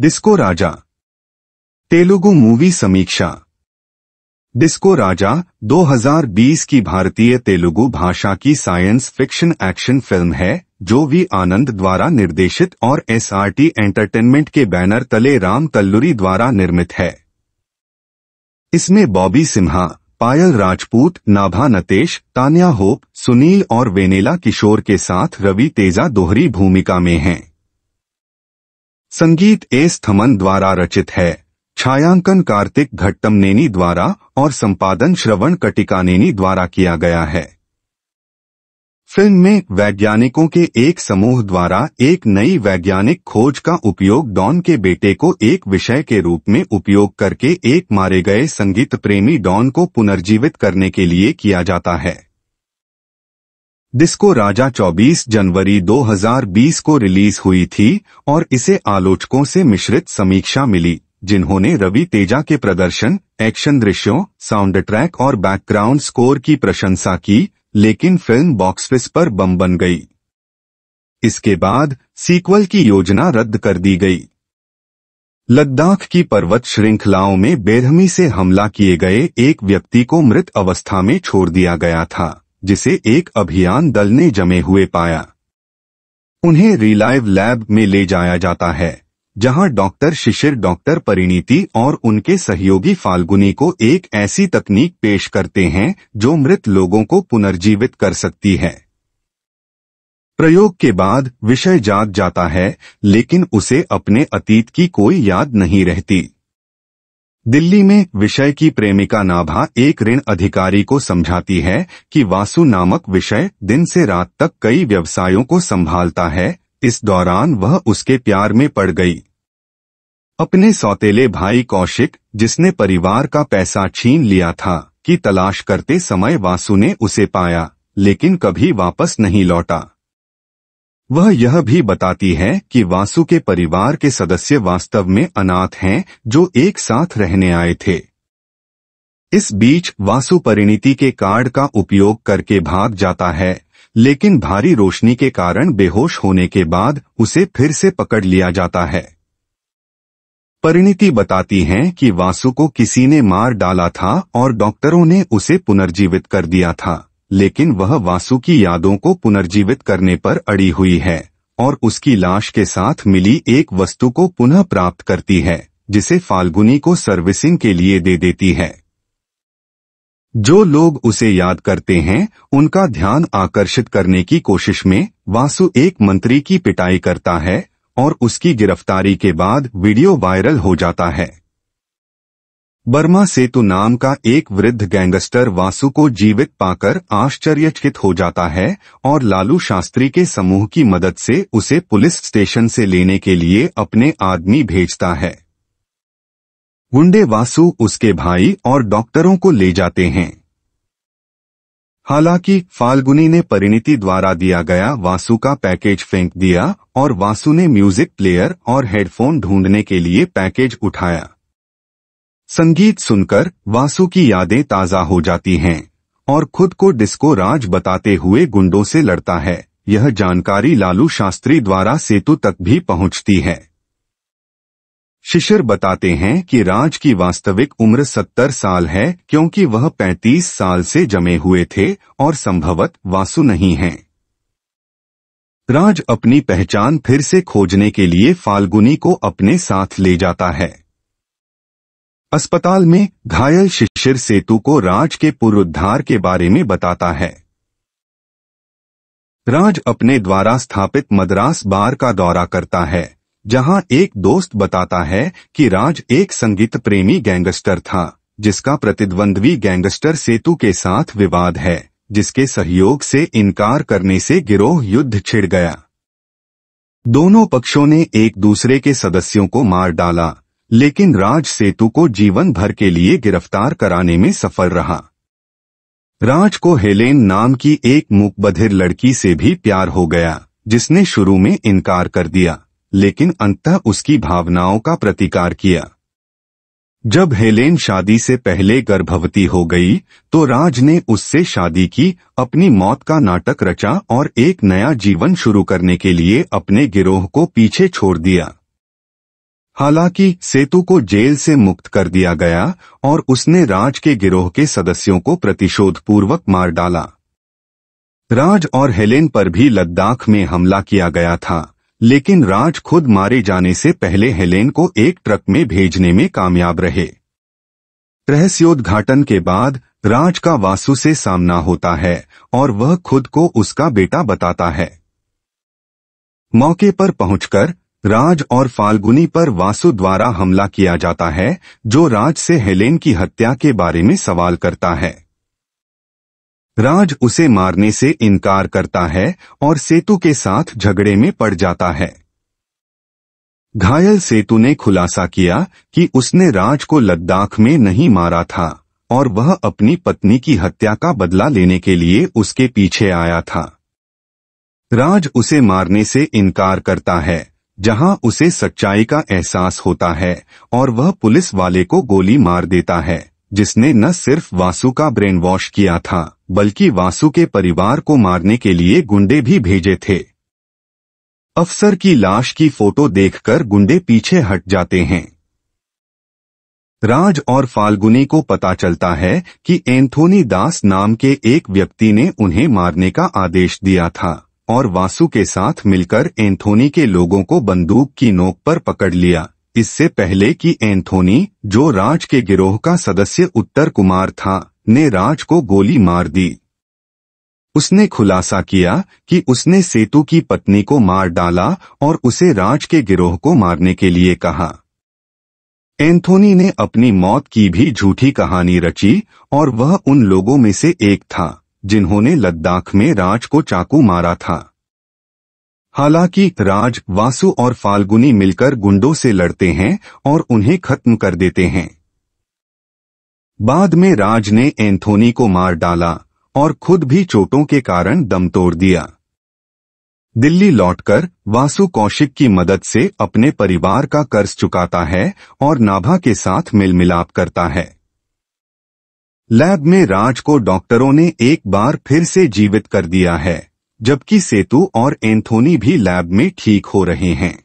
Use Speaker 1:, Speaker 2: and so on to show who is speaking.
Speaker 1: disco Raja Telugu movie समीक्षा disco Raja 2020 की भारतीय तेलुगु भाषा की साइंस फिक्शन एक्शन फिल्म है जो वी आनंद द्वारा निर्देशित और एसआरटी एंटरटेनमेंट के बैनर तले राम तल्लुरी द्वारा निर्मित है इसमें बॉबी सिन्हा पायल राजपूत नाभा नतेश तान्या होप सुनील और वेनेला किशोर के साथ रवि तेजा दोहरी भूमिका में हैं संगीत एस थमन द्वारा रचित है छायांकन कार्तिक घट्टम नेनी द्वारा और संपादन श्रवण कटिकानेनी द्वारा किया गया है फिल्म में वैज्ञानिकों के एक समूह द्वारा एक नई वैज्ञानिक खोज का उपयोग डॉन के बेटे को एक विषय के रूप में उपयोग करके एक मारे गए संगीत प्रेमी डॉन को पुनर्जीवित करने के लिए किया जाता है डिस्को राजा 24 जनवरी 2020 को रिलीज हुई थी और इसे आलोचकों से मिश्रित समीक्षा मिली जिन्होंने रवि तेजा के प्रदर्शन एक्शन दृश्यों साउंड ट्रैक और बैकग्राउंड स्कोर की प्रशंसा की लेकिन फिल्म ऑफिस पर बम बन गई इसके बाद सीक्वल की योजना रद्द कर दी गई लद्दाख की पर्वत श्रृंखलाओं में बेरहमी से हमला किए गए एक व्यक्ति को मृत अवस्था में छोड़ दिया गया था जिसे एक अभियान दल ने जमे हुए पाया उन्हें रिलाइव लैब में ले जाया जाता है जहां डॉक्टर शिशिर डॉक्टर परिणीति और उनके सहयोगी फाल्गुनी को एक ऐसी तकनीक पेश करते हैं जो मृत लोगों को पुनर्जीवित कर सकती है प्रयोग के बाद विषय जाग जाता है लेकिन उसे अपने अतीत की कोई याद नहीं रहती दिल्ली में विषय की प्रेमिका नाभा एक ऋण अधिकारी को समझाती है कि वासु नामक विषय दिन से रात तक कई व्यवसायों को संभालता है इस दौरान वह उसके प्यार में पड़ गई अपने सौतेले भाई कौशिक जिसने परिवार का पैसा छीन लिया था की तलाश करते समय वासु ने उसे पाया लेकिन कभी वापस नहीं लौटा वह यह भी बताती है कि वासु के परिवार के सदस्य वास्तव में अनाथ हैं जो एक साथ रहने आए थे इस बीच वासु परिणति के कार्ड का उपयोग करके भाग जाता है लेकिन भारी रोशनी के कारण बेहोश होने के बाद उसे फिर से पकड़ लिया जाता है परिणति बताती हैं कि वासु को किसी ने मार डाला था और डॉक्टरों ने उसे पुनर्जीवित कर दिया था लेकिन वह वासु की यादों को पुनर्जीवित करने पर अड़ी हुई है और उसकी लाश के साथ मिली एक वस्तु को पुनः प्राप्त करती है जिसे फाल्गुनी को सर्विसिंग के लिए दे देती है जो लोग उसे याद करते हैं उनका ध्यान आकर्षित करने की कोशिश में वासु एक मंत्री की पिटाई करता है और उसकी गिरफ्तारी के बाद वीडियो वायरल हो जाता है बर्मा सेतु नाम का एक वृद्ध गैंगस्टर वासु को जीवित पाकर आश्चर्यचकित हो जाता है और लालू शास्त्री के समूह की मदद से उसे पुलिस स्टेशन से लेने के लिए अपने आदमी भेजता है गुंडे वासु उसके भाई और डॉक्टरों को ले जाते हैं हालांकि फाल्गुनी ने परिणति द्वारा दिया गया वासु का पैकेज फेंक दिया और वासु ने म्यूजिक प्लेयर और हेडफोन ढूंढने के लिए पैकेज उठाया संगीत सुनकर वासु की यादें ताजा हो जाती हैं और खुद को डिस्को राज बताते हुए गुंडों से लड़ता है यह जानकारी लालू शास्त्री द्वारा सेतु तक भी पहुंचती है शिशिर बताते हैं कि राज की वास्तविक उम्र 70 साल है क्योंकि वह 35 साल से जमे हुए थे और संभवत वासु नहीं है राज अपनी पहचान फिर से खोजने के लिए फाल्गुनी को अपने साथ ले जाता है अस्पताल में घायल शिशिर सेतु को राज के पुनरुद्धार के बारे में बताता है राज अपने द्वारा स्थापित मद्रास बार का दौरा करता है जहां एक दोस्त बताता है कि राज एक संगीत प्रेमी गैंगस्टर था जिसका प्रतिद्वंद्वी गैंगस्टर सेतु के साथ विवाद है जिसके सहयोग से इनकार करने से गिरोह युद्ध छिड़ गया दोनों पक्षों ने एक दूसरे के सदस्यों को मार डाला लेकिन राज सेतु को जीवन भर के लिए गिरफ्तार कराने में सफल रहा राज को हेलेन नाम की एक मुकबधिर लड़की से भी प्यार हो गया जिसने शुरू में इनकार कर दिया लेकिन अंततः उसकी भावनाओं का प्रतिकार किया जब हेलेन शादी से पहले गर्भवती हो गई तो राज ने उससे शादी की अपनी मौत का नाटक रचा और एक नया जीवन शुरू करने के लिए अपने गिरोह को पीछे छोड़ दिया हालांकि सेतु को जेल से मुक्त कर दिया गया और उसने राज के गिरोह के सदस्यों को प्रतिशोधपूर्वक मार डाला राज और हेलेन पर भी लद्दाख में हमला किया गया था लेकिन राज खुद मारे जाने से पहले हेलेन को एक ट्रक में भेजने में कामयाब रहे रहस्योद्घाटन के बाद राज का वासु से सामना होता है और वह खुद को उसका बेटा बताता है मौके पर पहुंचकर राज और फाल्गुनी पर वासु द्वारा हमला किया जाता है जो राज से हेलेन की हत्या के बारे में सवाल करता है राज उसे मारने से इनकार करता है और सेतु के साथ झगड़े में पड़ जाता है घायल सेतु ने खुलासा किया कि उसने राज को लद्दाख में नहीं मारा था और वह अपनी पत्नी की हत्या का बदला लेने के लिए उसके पीछे आया था राज उसे मारने से इनकार करता है जहां उसे सच्चाई का एहसास होता है और वह पुलिस वाले को गोली मार देता है जिसने न सिर्फ वासु का ब्रेन वॉश किया था बल्कि वासु के परिवार को मारने के लिए गुंडे भी भेजे थे अफसर की लाश की फोटो देखकर गुंडे पीछे हट जाते हैं राज और फाल्गुनी को पता चलता है कि एंथोनी दास नाम के एक व्यक्ति ने उन्हें मारने का आदेश दिया था और वासु के साथ मिलकर एंथोनी के लोगों को बंदूक की नोक पर पकड़ लिया इससे पहले कि एंथोनी जो राज के गिरोह का सदस्य उत्तर कुमार था ने राज को गोली मार दी उसने खुलासा किया कि उसने सेतु की पत्नी को मार डाला और उसे राज के गिरोह को मारने के लिए कहा एंथोनी ने अपनी मौत की भी झूठी कहानी रची और वह उन लोगों में से एक था जिन्होंने लद्दाख में राज को चाकू मारा था हालांकि राज वासु और फाल्गुनी मिलकर गुंडों से लड़ते हैं और उन्हें खत्म कर देते हैं बाद में राज ने एंथोनी को मार डाला और खुद भी चोटों के कारण दम तोड़ दिया दिल्ली लौटकर वासु कौशिक की मदद से अपने परिवार का कर्ज चुकाता है और नाभा के साथ मिल मिलाप करता है लैब में राज को डॉक्टरों ने एक बार फिर से जीवित कर दिया है जबकि सेतु और एंथोनी भी लैब में ठीक हो रहे हैं